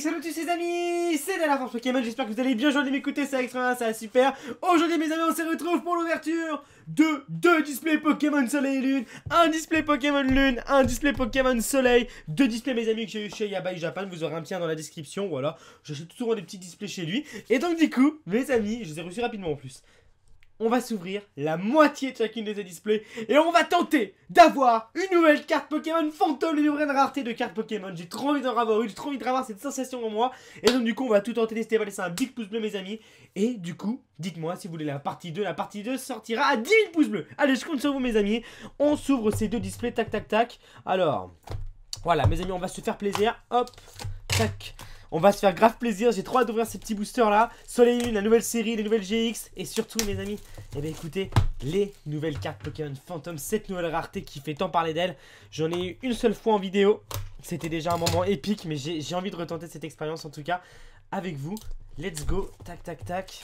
salut tous les amis, c'est la Force Pokémon, j'espère que vous allez bien, aujourd'hui m'écouter, c'est extra, c'est super Aujourd'hui mes amis, on se retrouve pour l'ouverture de deux displays Pokémon Soleil et Lune Un display Pokémon Lune, un display Pokémon Soleil Deux displays mes amis que j'ai eu chez Yabai Japan, vous aurez un lien dans la description, voilà J'achète toujours des petits displays chez lui Et donc du coup, mes amis, je les ai reçus rapidement en plus on va s'ouvrir la moitié de chacune de ces displays et on va tenter d'avoir une nouvelle carte Pokémon fantôme, une vraie rareté de carte Pokémon. J'ai trop envie d'en avoir eu, j'ai trop envie de avoir cette sensation en moi. Et donc du coup, on va tout tenter d'essayer. On va laisser un big pouce bleu, mes amis. Et du coup, dites-moi si vous voulez la partie 2. La partie 2 sortira à 10 000 pouces bleus. Allez, je compte sur vous, mes amis. On s'ouvre ces deux displays, tac, tac, tac. Alors, voilà, mes amis, on va se faire plaisir. Hop, tac. On va se faire grave plaisir. J'ai trop hâte d'ouvrir ces petits boosters là. Soleil Lune, la nouvelle série, les nouvelles GX. Et surtout, mes amis, eh bien écoutez, les nouvelles cartes Pokémon Phantom. Cette nouvelle rareté qui fait tant parler d'elle. J'en ai eu une seule fois en vidéo. C'était déjà un moment épique, mais j'ai envie de retenter cette expérience en tout cas avec vous. Let's go. Tac, tac, tac.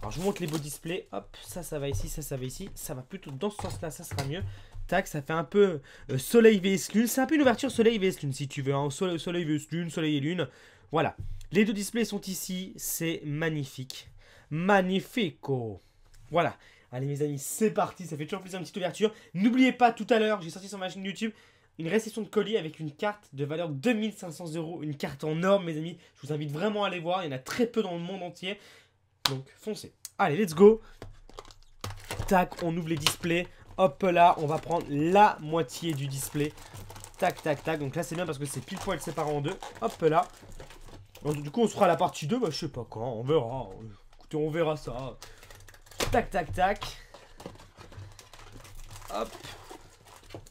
Alors je vous montre les beaux displays. Hop, ça, ça va ici, ça, ça va ici. Ça va plutôt dans ce sens-là, ça sera mieux. Tac, ça fait un peu euh, soleil vs lune. C'est un peu une ouverture soleil vs lune si tu veux. Hein. Soleil, soleil vs lune, soleil et lune. Voilà. Les deux displays sont ici. C'est magnifique. Magnifico. Voilà. Allez mes amis, c'est parti. Ça fait toujours plaisir une petite ouverture. N'oubliez pas, tout à l'heure, j'ai sorti sur ma chaîne YouTube une récession de colis avec une carte de valeur 2500 euros. Une carte en or, mes amis. Je vous invite vraiment à aller voir. Il y en a très peu dans le monde entier. Donc, foncez. Allez, let's go. Tac, on ouvre les displays. Hop là, on va prendre la moitié du display. Tac, tac, tac. Donc là, c'est bien parce que c'est pile poil séparé en deux. Hop là. du coup, on sera à la partie 2. Bah, je sais pas quand. On verra. Écoutez, on verra ça. Tac, tac, tac. Hop.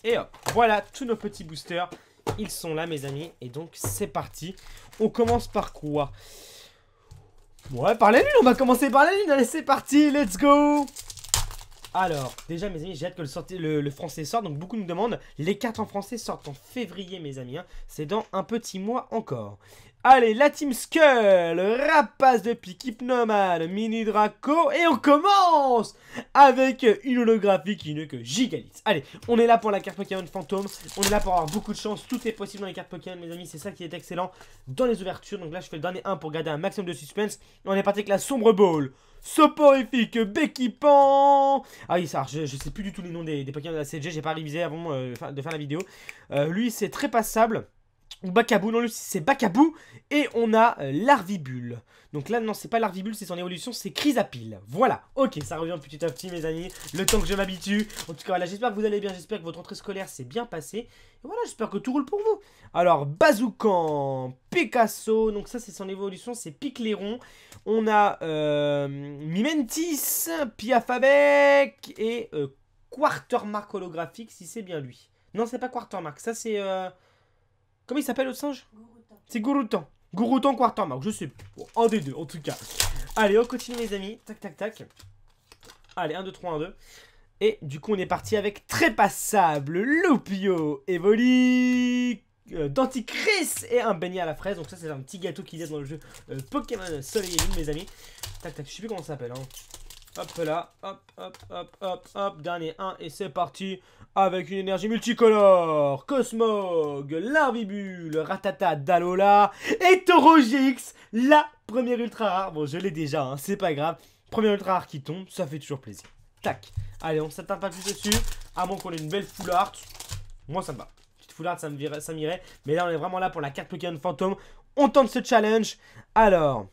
Et hop. Voilà, tous nos petits boosters. Ils sont là, mes amis. Et donc, c'est parti. On commence par quoi Ouais, par la lune. On va commencer par la lune. Allez, c'est parti. Let's go. Alors, déjà mes amis, j'ai hâte que le, le, français sorte, donc beaucoup nous demandent, les cartes en français sortent en février mes amis, hein. c'est dans un petit mois encore. Allez, la Team Skull, Rapace de Pique, Nomade, Mini Draco, et on commence avec une holographie qui n'est que gigalite. Allez, on est là pour la carte Pokémon Fantôme, on est là pour avoir beaucoup de chance, tout est possible dans les cartes Pokémon mes amis, c'est ça qui est excellent dans les ouvertures. Donc là je fais le dernier 1 pour garder un maximum de suspense, on est parti avec la Sombre Ball soporifique, béquipant. Ah oui, ça, je, sais plus du tout les noms des, Pokémon de la CG, j'ai pas révisé avant euh, de faire la vidéo. Euh, lui, c'est très passable. Bacabou, non, c'est Bacabou. Et on a euh, l'Arvibule. Donc là, non, c'est pas l'Arvibule, c'est son évolution, c'est Chrysapile. Voilà. Ok, ça revient petit à petit, mes amis. Le temps que je m'habitue. En tout cas, voilà, j'espère que vous allez bien. J'espère que votre entrée scolaire s'est bien passée. Et voilà, j'espère que tout roule pour vous. Alors, Bazoukan, Picasso. Donc ça, c'est son évolution, c'est Picleron. On a euh, Mimentis, Piafabec et euh, Quartermark holographique, si c'est bien lui. Non, c'est pas Quartermark. Ça, c'est... Comment il s'appelle le singe C'est Gurutan Gurutan Quartermark, je sais. Bon, un des deux, en tout cas. Allez, on continue, mes amis. Tac, tac, tac. Allez, 1, 2, 3, 1, 2. Et du coup, on est parti avec Trépassable, passable Loupio, Evoli, euh, Danticris et un beignet à la fraise. Donc ça, c'est un petit gâteau qu'il y a dans le jeu euh, Pokémon Soleil et Lune, mes amis. Tac, tac, je sais plus comment ça s'appelle. Hein. Hop là, hop, hop, hop, hop, hop, dernier 1 et c'est parti avec une énergie multicolore. Cosmog, Larvibule, Ratata, Dalola et Toro la première ultra rare. Bon, je l'ai déjà, hein, c'est pas grave. Première ultra rare qui tombe, ça fait toujours plaisir. Tac, allez, on s'attarde pas plus dessus, à moins qu'on ait une belle full art. Moi, ça me va. Petite full art, ça m'irait. Mais là, on est vraiment là pour la carte Pokémon Fantôme. On tente ce challenge. Alors,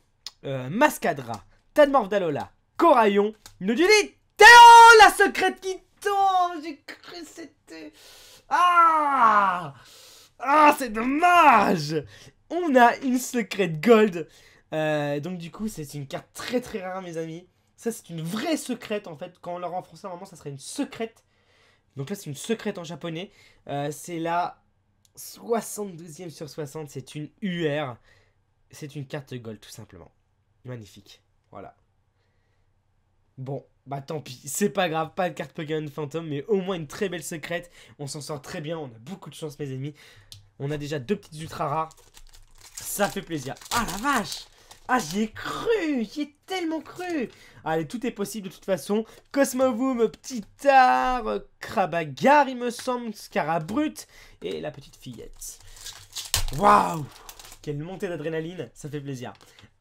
euh, Mascadra, Tadmorph Dalola, Coraillon nous dit Théo, la secrète qui tombe J'ai cru c'était... Ah Ah, c'est dommage On a une secrète gold euh, Donc du coup, c'est une carte très très rare, mes amis. Ça, c'est une vraie secrète, en fait. Quand on la rend français, normalement, ça serait une secrète. Donc là, c'est une secrète en japonais. Euh, c'est la 72e sur 60. C'est une UR. C'est une carte gold, tout simplement. Magnifique. Voilà. Bon, bah tant pis, c'est pas grave, pas de carte Pokémon Phantom, mais au moins une très belle secrète. On s'en sort très bien, on a beaucoup de chance, mes amis. On a déjà deux petites ultra rares. Ça fait plaisir. Ah la vache Ah j'y ai cru J'y ai tellement cru Allez, tout est possible de toute façon. Cosmovoom, petit art, Krabagar, il me semble, Scarabrut et la petite fillette. Waouh Quelle montée d'adrénaline, ça fait plaisir.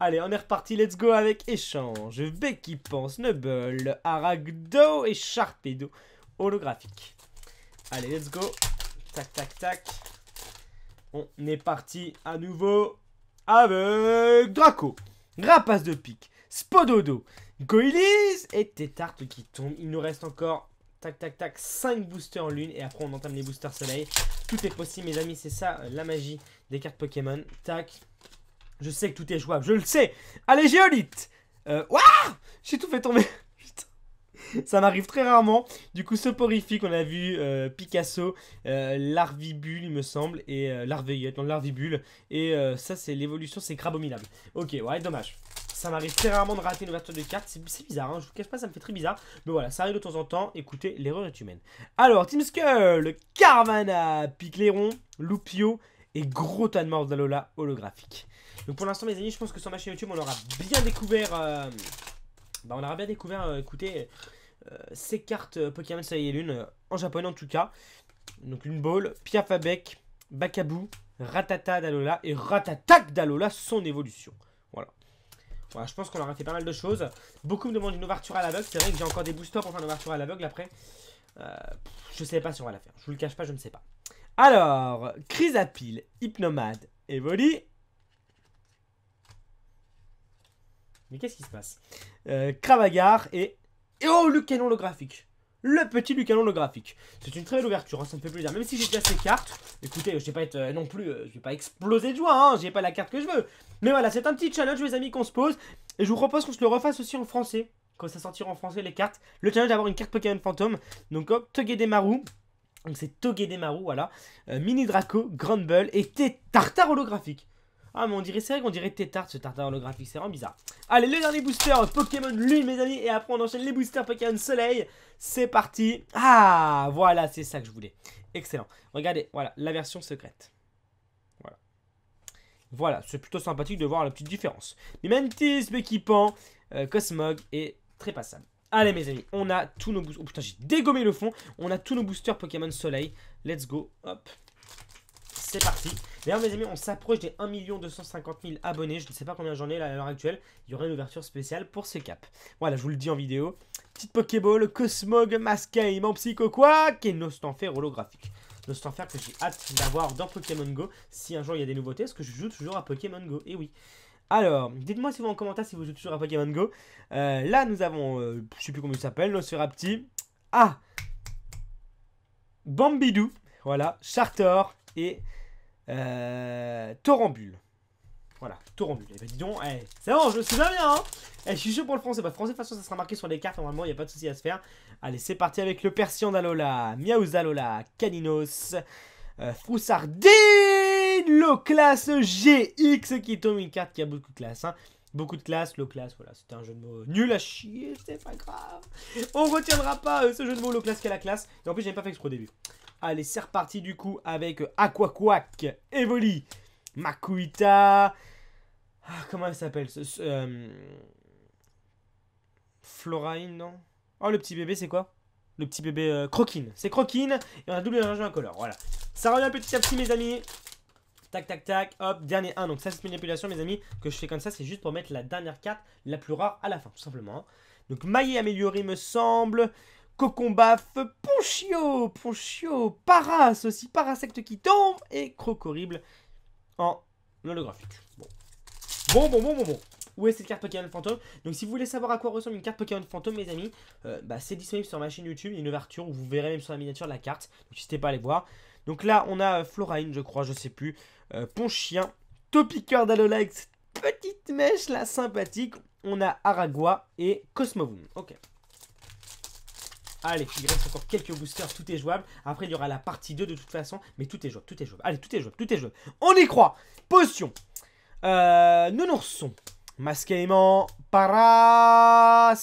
Allez, on est reparti, let's go avec échange. qui pense, Nubble, Aragdo et Sharpedo holographique. Allez, let's go. Tac, tac, tac. On est parti à nouveau avec Draco, Rapace de pique, Spododo, Goilis et Tétart qui tombe. Il nous reste encore, tac, tac, tac, 5 boosters en lune et après on entame les boosters soleil. Tout est possible, mes amis, c'est ça euh, la magie des cartes Pokémon. Tac, je sais que tout est jouable, je le sais. Allez, géolite euh, J'ai tout fait tomber. Putain. Ça m'arrive très rarement. Du coup, soporifique, on a vu euh, Picasso, euh, l'arvibule, il me semble, et euh, l'arveillette, non, l'arvibule. Et ça, c'est l'évolution, c'est crabominable. Ok, ouais, dommage. Ça m'arrive très rarement de rater une ouverture de carte. C'est bizarre, hein, je vous cache pas, ça me fait très bizarre. Mais voilà, ça arrive de temps en temps. Écoutez, l'erreur est humaine. Alors, Team Skull, Carvana, Picléron, Loupio et gros tas de morts d'Alola holographique. Donc pour l'instant, mes amis, je pense que sur ma chaîne YouTube, on aura bien découvert. Euh, bah, on aura bien découvert, euh, écoutez, euh, ces cartes Pokémon Soleil et Lune, en japonais en tout cas. Donc Lune Ball, Piafabek, Bakabu, Ratata d'Alola et Ratatak d'Alola, son évolution. Voilà. Voilà, je pense qu'on aura fait pas mal de choses. Beaucoup me demandent une ouverture à l'aveugle. C'est vrai que j'ai encore des boosters pour faire une ouverture à l'aveugle après. je sais pas si on va la faire. Je vous le cache pas, je ne sais pas. Alors, pile Hypnomade, Evoli, Mais qu'est-ce qui se passe euh, Cravagar et... et... Oh, le canon holographique le petit Lucan holographique. C'est une très belle ouverture, hein, ça me fait plaisir. Même si j'ai déjà ces cartes, écoutez, je vais pas être euh, non plus, euh, je vais pas exploser de joie, hein, j'ai pas la carte que je veux. Mais voilà, c'est un petit challenge, mes amis, qu'on se pose. Et je vous propose qu'on se le refasse aussi en français, quand ça sortira en français les cartes. Le challenge d'avoir une carte Pokémon fantôme. Donc hop, Togedemaru. Donc c'est Togedemaru, voilà. Euh, Mini Draco, Grumble et Tartar holographique. Ah mais on dirait, c'est vrai qu'on dirait Tétard ce tartare holographique, c'est vraiment bizarre. Allez, le dernier booster Pokémon Lune mes amis, et après on enchaîne les boosters Pokémon Soleil. C'est parti Ah, voilà, c'est ça que je voulais. Excellent. Regardez, voilà, la version secrète. Voilà. Voilà, c'est plutôt sympathique de voir la petite différence. Les Mantis, Bekipan, euh, Cosmog et très passable. Allez mes amis, on a tous nos boosters. Oh putain, j'ai dégommé le fond. On a tous nos boosters Pokémon Soleil. Let's go. Hop c'est parti. D'ailleurs, mes amis, on s'approche des 1 250 000 abonnés. Je ne sais pas combien j'en ai à l'heure actuelle. Il y aura une ouverture spéciale pour ce cap. Voilà, je vous le dis en vidéo. Petite Pokéball, Cosmog, Mascaim, en Psycho et Nostanfer holographique. Nostanfer que j'ai hâte d'avoir dans Pokémon Go si un jour il y a des nouveautés, est-ce que je joue toujours à Pokémon Go. Et eh oui. Alors, dites-moi si vous en commentaire si vous jouez toujours à Pokémon Go. Euh, là, nous avons, euh, Je ne sais plus comment il s'appelle, Nosferapti. Ah Bambidou, voilà, Charter. et euh, Torambule. Voilà, Torambule. Eh ben dis eh, c'est bon, je sais bien bien, hein eh, Je suis chaud pour le français. Bah, français, de toute façon, ça sera marqué sur les cartes. Normalement, il n'y a pas de souci à se faire. Allez, c'est parti avec le Persian d'Alola, Miaouz d'Alola, Caninos, euh, Froussardine, le classe GX qui tombe une carte qui a beaucoup de classe. Hein. Beaucoup de classe, le classe, voilà, c'était un jeu de mots nul à chier, c'est pas grave. On retiendra pas euh, ce jeu de mots, le classe qui a la classe. Et en plus, j'avais pas fait exprès au début. Allez, c'est reparti du coup avec Aquaquack, Evoli, Makuita. Ah, comment elle s'appelle euh... Florine, non Oh, le petit bébé, c'est quoi Le petit bébé euh, Croquine. C'est Croquine et on a double à color. Voilà. Ça revient petit à petit, mes amis. Tac, tac, tac, hop, dernier 1. Donc ça, c'est une manipulation, mes amis, que je fais comme ça, c'est juste pour mettre la dernière carte, la plus rare, à la fin, tout simplement. Donc maillet amélioré, me semble. Cocombaf, Ponchio, Ponchio, Paras aussi, Parasecte qui tombe et horrible. en holographique. Bon. Bon, bon, bon, bon, bon. Où est cette carte Pokémon Fantôme Donc si vous voulez savoir à quoi ressemble une carte Pokémon Fantôme, mes amis, euh, bah, c'est disponible sur ma chaîne YouTube, une ouverture où vous verrez même sur la miniature de la carte. Donc n'hésitez pas à aller voir. Donc là, on a floraine euh, Florine, je crois, je sais plus, euh, Ponchien, Topiqueur d'Alolex, petite mèche, là, sympathique. On a Aragua et Cosmovoon. Ok. Allez, il reste encore quelques boosters, tout est jouable. Après, il y aura la partie 2 de toute façon, mais tout est jouable, tout est jouable. Allez, tout est jouable, tout est jouable. On y croit Potion euh, Nonourson Masque aimant Paras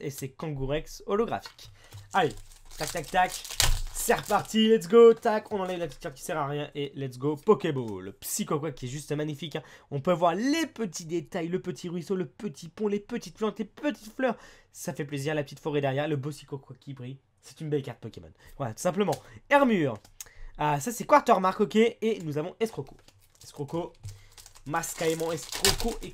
Et c'est Kangourex holographique. Allez, tac tac tac c'est reparti, let's go, tac, on enlève la petite carte qui sert à rien et let's go, Pokéball. Psycho quoi qui est juste magnifique, hein. on peut voir les petits détails, le petit ruisseau, le petit pont, les petites plantes, les petites fleurs, ça fait plaisir, la petite forêt derrière, le beau Psycho qui brille, c'est une belle carte Pokémon. Voilà, tout simplement. Hermure, ah, ça c'est Quartermark, ok, et nous avons Escroco. Escroco, Mascaïmon, Escroco et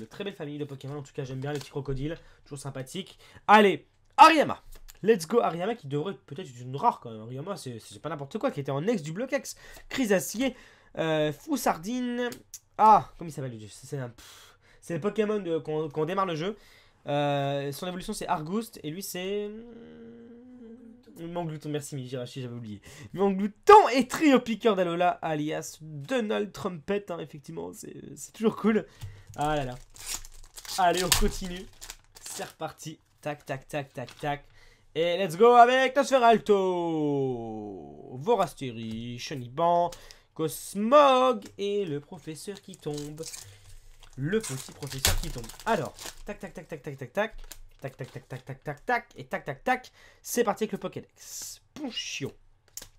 le Très belle famille de Pokémon, en tout cas j'aime bien les petit crocodile, toujours sympathique. Allez, Ariama Let's go Ariyama qui devrait peut-être une rare quand même. Ariyama, c'est pas n'importe quoi, qui était en ex du bloc ex, Crise Acier, euh, Fou Sardine. Ah, comment il s'appelle C'est C'est le Pokémon qu'on qu'on démarre le jeu. Euh, son évolution c'est Argoust et lui c'est. Hmm, Manglouton, merci Mijirachi, j'avais oublié. Manglouton et piqueur d'Alola, alias Donald Trumpet, hein, effectivement, c'est toujours cool. Ah là là. Allez, on continue. C'est reparti. Tac, tac, tac, tac, tac. Et let's go avec Nosferalto Vorasteri, Cheniban, Cosmog et le professeur qui tombe. Le petit professeur qui tombe. Alors, tac, tac, tac, tac, tac, tac, tac. Tac, tac, tac, tac, tac, tac, tac. Et tac, tac, tac. C'est parti avec le Pokédex. Pouchio.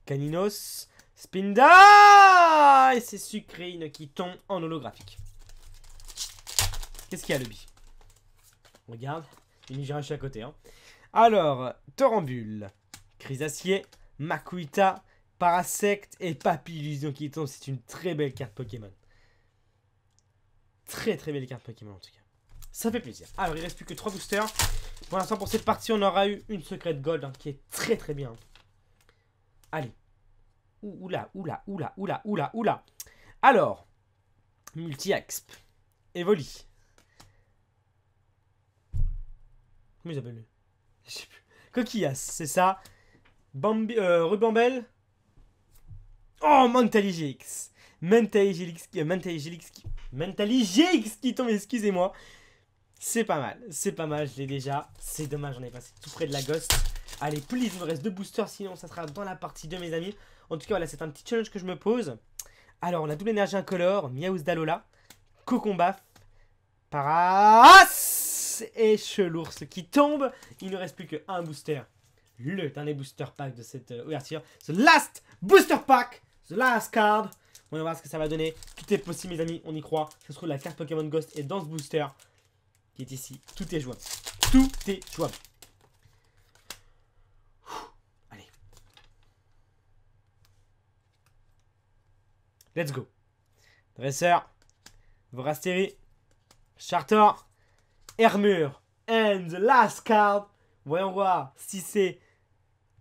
Caninos. Spinda Et c'est Sucrine qui tombe en holographique. Qu'est-ce qu'il y a, le bi Regarde. Il y a une à côté, hein. Alors, Torambule, Crisacier, Makuita, Parasect et Papillusion tombe. c'est une très belle carte Pokémon. Très très belle carte Pokémon en tout cas. Ça fait plaisir. Alors, il reste plus que 3 boosters. Pour l'instant, pour cette partie, on aura eu une secrète gold hein, qui est très très bien. Allez. Oula, oula, oula, oula, oula, oula. Alors, multi-axp. Evoli. Comment ils appellent je Coquillas, c'est ça. Bambi, euh, Rubambelle. Oh, Mentaligix. Mentaligix qui. Mentaligix qui. qui tombe, excusez-moi. C'est pas mal, c'est pas mal, je l'ai déjà. C'est dommage, on est passé tout près de la gosse. Allez, please, il me reste deux boosters, sinon ça sera dans la partie 2, mes amis. En tout cas, voilà, c'est un petit challenge que je me pose. Alors, on a double énergie incolore, Miaouz Dalola, Cocombaf, Paras et Chelours qui tombe. Il ne reste plus qu'un booster. Le dernier booster pack de cette euh, ouverture. The last booster pack. The last card. On va voir ce que ça va donner. Tout est possible, mes amis. On y croit. Ça se trouve, la carte Pokémon Ghost est dans ce booster qui est ici. Tout est jouable. Tout est jouable. Allez. Let's go. Dresseur. Vorasteri Charter armure And the last card. Voyons voir si c'est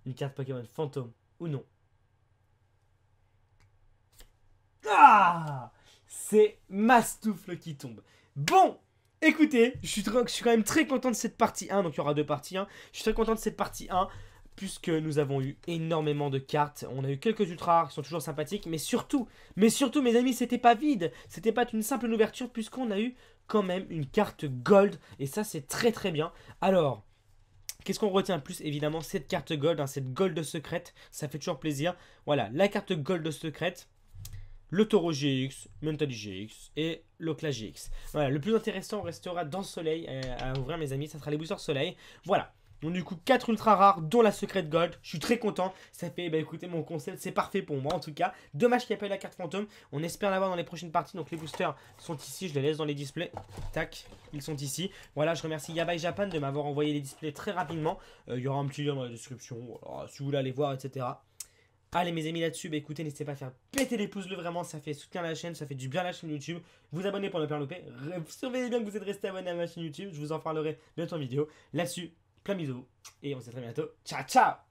une carte Pokémon fantôme ou non. Ah C'est Mastoufle qui tombe. Bon Écoutez, je suis, quand même très content de cette partie 1, donc il y aura deux parties 1. Je suis très content de cette partie 1, puisque nous avons eu énormément de cartes. On a eu quelques ultra qui sont toujours sympathiques, mais surtout, mais surtout mes amis, c'était pas vide. C'était pas une simple ouverture, puisqu'on a eu quand même une carte gold. Et ça, c'est très très bien. Alors, Qu'est-ce qu'on retient plus Évidemment, cette carte gold, hein, cette gold secrète, ça fait toujours plaisir. Voilà, la carte gold secrète, le Taureau GX, Mental GX et l'Ocla GX. Voilà, le plus intéressant restera dans le Soleil à, euh, à ouvrir, mes amis, ça sera les boosters Soleil. Voilà, donc du coup 4 ultra rares dont la secrète gold. Je suis très content. Ça fait bah écoutez mon concept c'est parfait pour moi en tout cas. Dommage qu'il n'y a pas eu la carte fantôme. On espère l'avoir dans les prochaines parties. Donc les boosters sont ici. Je les laisse dans les displays. Tac. Ils sont ici. Voilà je remercie Yabai Japan de m'avoir envoyé les displays très rapidement. Euh, il y aura un petit lien dans la description. si vous voulez aller voir etc. Allez mes amis là-dessus, bah écoutez, n'hésitez pas à faire péter les pouces bleus vraiment, ça fait soutenir la chaîne, ça fait du bien à la chaîne YouTube. Vous abonnez pour ne pas louper, surveillez bien que vous êtes resté abonné à ma chaîne YouTube, je vous en parlerai bientôt en vidéo. Là-dessus, plein bisous et on se dit à très bientôt. Ciao ciao